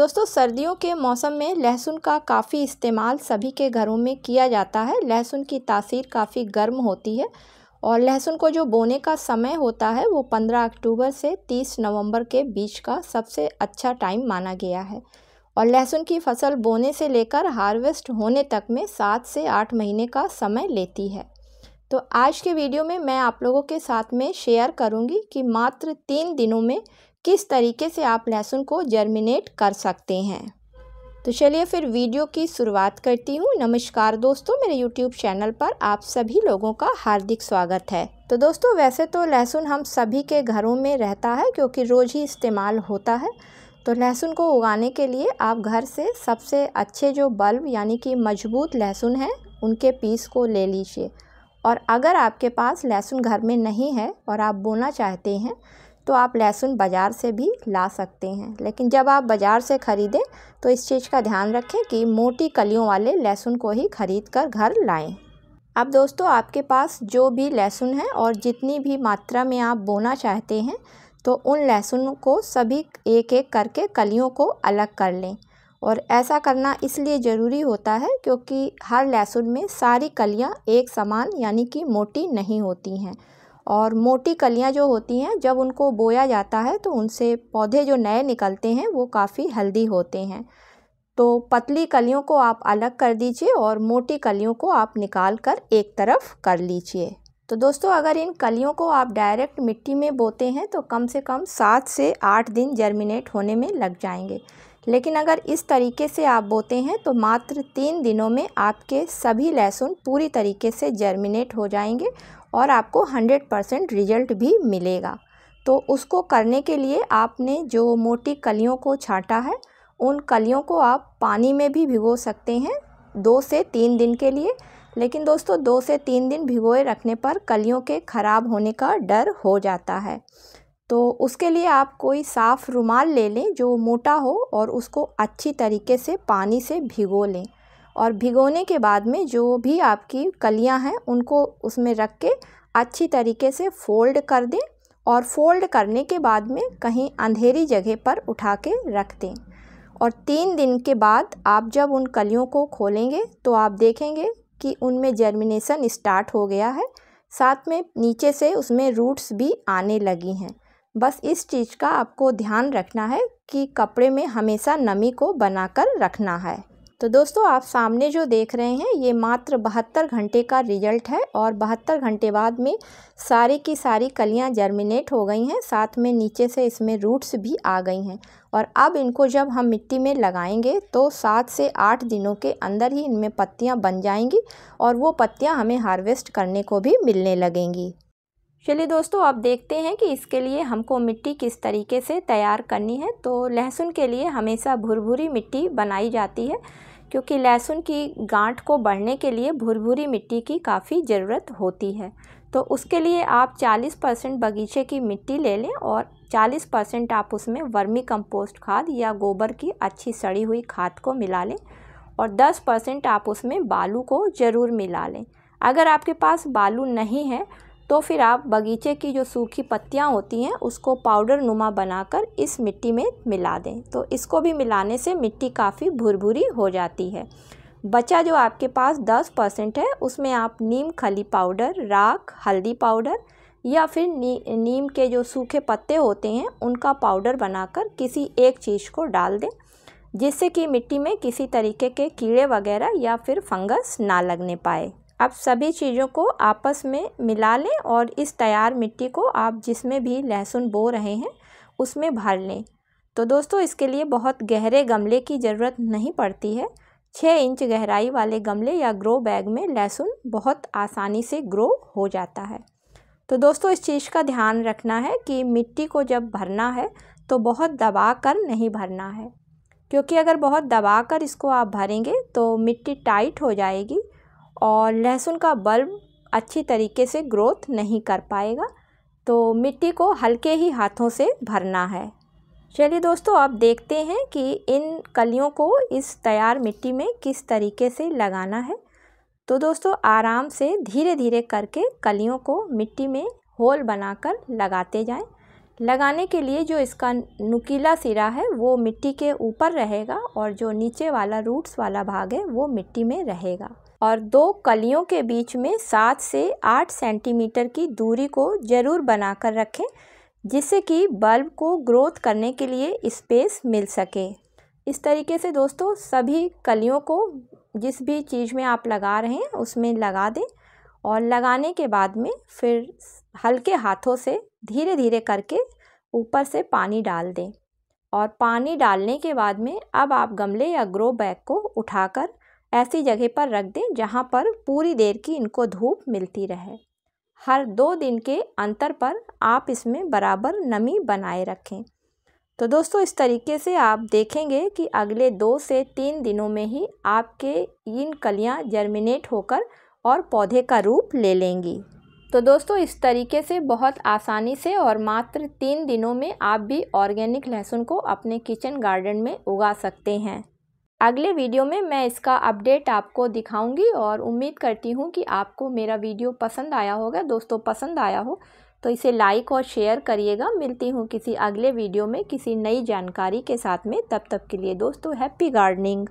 दोस्तों सर्दियों के मौसम में लहसुन का काफ़ी इस्तेमाल सभी के घरों में किया जाता है लहसुन की तासीर काफ़ी गर्म होती है और लहसुन को जो बोने का समय होता है वो 15 अक्टूबर से 30 नवंबर के बीच का सबसे अच्छा टाइम माना गया है और लहसुन की फसल बोने से लेकर हार्वेस्ट होने तक में सात से आठ महीने का समय लेती है तो आज के वीडियो में मैं आप लोगों के साथ में शेयर करूंगी कि मात्र तीन दिनों में किस तरीके से आप लहसुन को जर्मिनेट कर सकते हैं तो चलिए फिर वीडियो की शुरुआत करती हूँ नमस्कार दोस्तों मेरे यूट्यूब चैनल पर आप सभी लोगों का हार्दिक स्वागत है तो दोस्तों वैसे तो लहसुन हम सभी के घरों में रहता है क्योंकि रोज़ ही इस्तेमाल होता है तो लहसुन को उगाने के लिए आप घर से सबसे अच्छे जो बल्ब यानी कि मजबूत लहसुन हैं उनके पीस को ले लीजिए और अगर आपके पास लहसुन घर में नहीं है और आप बोना चाहते हैं तो आप लहसुन बाज़ार से भी ला सकते हैं लेकिन जब आप बाज़ार से ख़रीदें तो इस चीज़ का ध्यान रखें कि मोटी कलियों वाले लहसुन को ही ख़रीद कर घर लाएँ अब दोस्तों आपके पास जो भी लहसुन है और जितनी भी मात्रा में आप बोना चाहते हैं तो उन लहसुन को सभी एक एक करके कलियों को अलग कर लें और ऐसा करना इसलिए ज़रूरी होता है क्योंकि हर लहसुन में सारी कलियां एक समान यानी कि मोटी नहीं होती हैं और मोटी कलियां जो होती हैं जब उनको बोया जाता है तो उनसे पौधे जो नए निकलते हैं वो काफ़ी हेल्दी होते हैं तो पतली कलियों को आप अलग कर दीजिए और मोटी कलियों को आप निकाल कर एक तरफ कर लीजिए तो दोस्तों अगर इन कलियों को आप डायरेक्ट मिट्टी में बोते हैं तो कम से कम सात से आठ दिन जर्मिनेट होने में लग जाएंगे लेकिन अगर इस तरीके से आप बोते हैं तो मात्र तीन दिनों में आपके सभी लहसुन पूरी तरीके से जर्मिनेट हो जाएंगे और आपको 100 परसेंट रिजल्ट भी मिलेगा तो उसको करने के लिए आपने जो मोटी कलियों को छाटा है उन कलियों को आप पानी में भी भिगो सकते हैं दो से तीन दिन के लिए लेकिन दोस्तों दो से तीन दिन भिगोए रखने पर कलियों के ख़राब होने का डर हो जाता है तो उसके लिए आप कोई साफ़ रुमाल ले लें जो मोटा हो और उसको अच्छी तरीके से पानी से भिगो लें और भिगोने के बाद में जो भी आपकी कलियां हैं उनको उसमें रख के अच्छी तरीके से फोल्ड कर दें और फोल्ड करने के बाद में कहीं अंधेरी जगह पर उठा के रख दें और तीन दिन के बाद आप जब उन कलियों को खोलेंगे तो आप देखेंगे कि उनमें जर्मिनेशन स्टार्ट हो गया है साथ में नीचे से उसमें रूट्स भी आने लगी हैं बस इस चीज़ का आपको ध्यान रखना है कि कपड़े में हमेशा नमी को बनाकर रखना है तो दोस्तों आप सामने जो देख रहे हैं ये मात्र बहत्तर घंटे का रिजल्ट है और बहत्तर घंटे बाद में सारी की सारी कलियां जर्मिनेट हो गई हैं साथ में नीचे से इसमें रूट्स भी आ गई हैं और अब इनको जब हम मिट्टी में लगाएंगे तो सात से आठ दिनों के अंदर ही इनमें पत्तियां बन जाएंगी और वो पत्तियाँ हमें हार्वेस्ट करने को भी मिलने लगेंगी चलिए दोस्तों आप देखते हैं कि इसके लिए हमको मिट्टी किस तरीके से तैयार करनी है तो लहसुन के लिए हमेशा भुरभुरी मिट्टी बनाई जाती है क्योंकि लहसुन की गांठ को बढ़ने के लिए भुरभुरी मिट्टी की काफ़ी ज़रूरत होती है तो उसके लिए आप 40 परसेंट बगीचे की मिट्टी ले लें और 40 परसेंट आप उसमें वर्मी कंपोस्ट खाद या गोबर की अच्छी सड़ी हुई खाद को मिला लें और 10 परसेंट आप उसमें बालू को ज़रूर मिला लें अगर आपके पास बालू नहीं है तो फिर आप बगीचे की जो सूखी पत्तियाँ होती हैं उसको पाउडर नुमा बनाकर इस मिट्टी में मिला दें तो इसको भी मिलाने से मिट्टी काफ़ी भुरभुरी हो जाती है बचा जो आपके पास दस परसेंट है उसमें आप नीम खली पाउडर राख हल्दी पाउडर या फिर नी, नीम के जो सूखे पत्ते होते हैं उनका पाउडर बनाकर किसी एक चीज़ को डाल दें जिससे कि मिट्टी में किसी तरीके के कीड़े वगैरह या फिर फंगस ना लगने पाए आप सभी चीज़ों को आपस में मिला लें और इस तैयार मिट्टी को आप जिसमें भी लहसुन बो रहे हैं उसमें भर लें तो दोस्तों इसके लिए बहुत गहरे गमले की ज़रूरत नहीं पड़ती है छः इंच गहराई वाले गमले या ग्रो बैग में लहसुन बहुत आसानी से ग्रो हो जाता है तो दोस्तों इस चीज़ का ध्यान रखना है कि मिट्टी को जब भरना है तो बहुत दबा कर नहीं भरना है क्योंकि अगर बहुत दबा कर इसको आप भरेंगे तो मिट्टी टाइट हो जाएगी और लहसुन का बल्ब अच्छी तरीके से ग्रोथ नहीं कर पाएगा तो मिट्टी को हल्के ही हाथों से भरना है चलिए दोस्तों आप देखते हैं कि इन कलियों को इस तैयार मिट्टी में किस तरीके से लगाना है तो दोस्तों आराम से धीरे धीरे करके कलियों को मिट्टी में होल बनाकर लगाते जाएं लगाने के लिए जो इसका नुकीला सिरा है वो मिट्टी के ऊपर रहेगा और जो नीचे वाला रूट्स वाला भाग है वो मिट्टी में रहेगा और दो कलियों के बीच में सात से आठ सेंटीमीटर की दूरी को ज़रूर बनाकर रखें जिससे कि बल्ब को ग्रोथ करने के लिए स्पेस मिल सके इस तरीके से दोस्तों सभी कलियों को जिस भी चीज़ में आप लगा रहे हैं उसमें लगा दें और लगाने के बाद में फिर हल्के हाथों से धीरे धीरे करके ऊपर से पानी डाल दें और पानी डालने के बाद में अब आप गमले या ग्रो बैग को उठाकर ऐसी जगह पर रख दें जहाँ पर पूरी देर की इनको धूप मिलती रहे हर दो दिन के अंतर पर आप इसमें बराबर नमी बनाए रखें तो दोस्तों इस तरीके से आप देखेंगे कि अगले दो से तीन दिनों में ही आपके इन कलियां जर्मिनेट होकर और पौधे का रूप ले लेंगी तो दोस्तों इस तरीके से बहुत आसानी से और मात्र तीन दिनों में आप भी ऑर्गेनिक लहसुन को अपने किचन गार्डन में उगा सकते हैं अगले वीडियो में मैं इसका अपडेट आपको दिखाऊंगी और उम्मीद करती हूँ कि आपको मेरा वीडियो पसंद आया होगा दोस्तों पसंद आया हो तो इसे लाइक और शेयर करिएगा मिलती हूँ किसी अगले वीडियो में किसी नई जानकारी के साथ में तब तक के लिए दोस्तों हैप्पी गार्डनिंग